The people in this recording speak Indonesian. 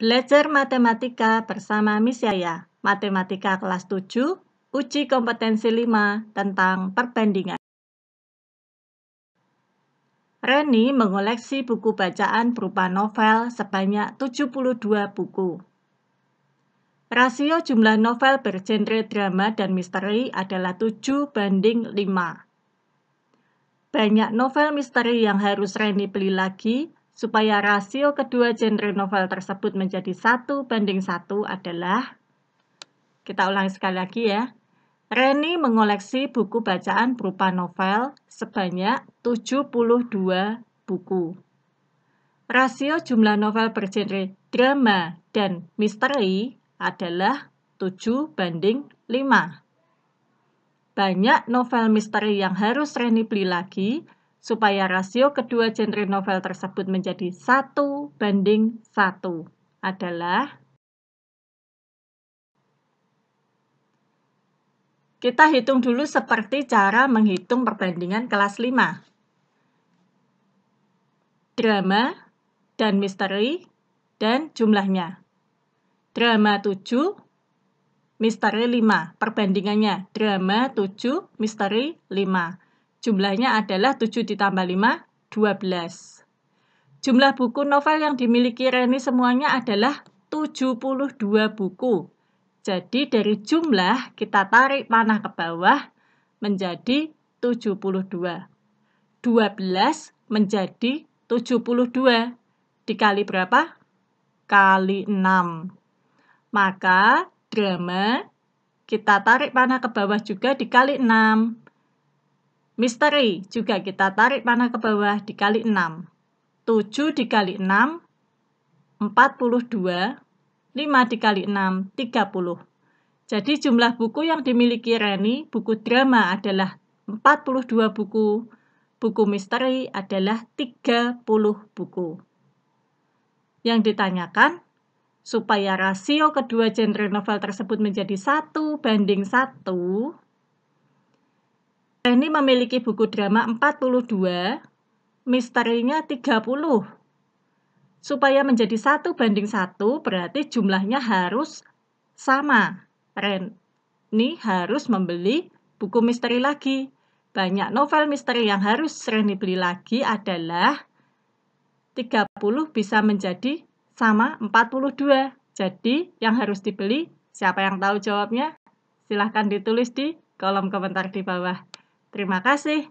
Belajar matematika bersama Miss Yaya, matematika kelas 7, uji kompetensi 5 tentang perbandingan. Reni mengoleksi buku bacaan berupa novel sebanyak 72 buku. Rasio jumlah novel bergenre drama dan misteri adalah 7 banding 5. Banyak novel misteri yang harus Reni beli lagi supaya rasio kedua genre novel tersebut menjadi satu banding satu adalah kita ulangi sekali lagi ya. Reni mengoleksi buku bacaan berupa novel sebanyak 72 buku. Rasio jumlah novel bergenre drama dan misteri adalah 7 banding 5. Banyak novel misteri yang harus Reni beli lagi supaya rasio kedua genre novel tersebut menjadi 1 banding 1 adalah Kita hitung dulu seperti cara menghitung perbandingan kelas 5. Drama dan misteri dan jumlahnya. Drama 7, misteri 5. Perbandingannya drama 7, misteri 5 Jumlahnya adalah 7 ditambah 5, 12. Jumlah buku novel yang dimiliki Reni semuanya adalah 72 buku. Jadi dari jumlah kita tarik panah ke bawah menjadi 72. 12 menjadi 72. Dikali berapa? Kali 6. Maka drama kita tarik panah ke bawah juga dikali 6. Misteri juga kita tarik panah ke bawah dikali 6. 7 dikali 6, 42. 5 dikali 6, 30. Jadi jumlah buku yang dimiliki Reni, buku drama adalah 42 buku, buku misteri adalah 30 buku. Yang ditanyakan, supaya rasio kedua genre novel tersebut menjadi satu banding satu, Denny memiliki buku drama 42, misterinya 30. Supaya menjadi satu banding satu berarti jumlahnya harus sama. Reni harus membeli buku misteri lagi. Banyak novel misteri yang harus Reni beli lagi adalah 30 bisa menjadi sama 42. Jadi yang harus dibeli, siapa yang tahu jawabnya? Silahkan ditulis di kolom komentar di bawah. Terima kasih.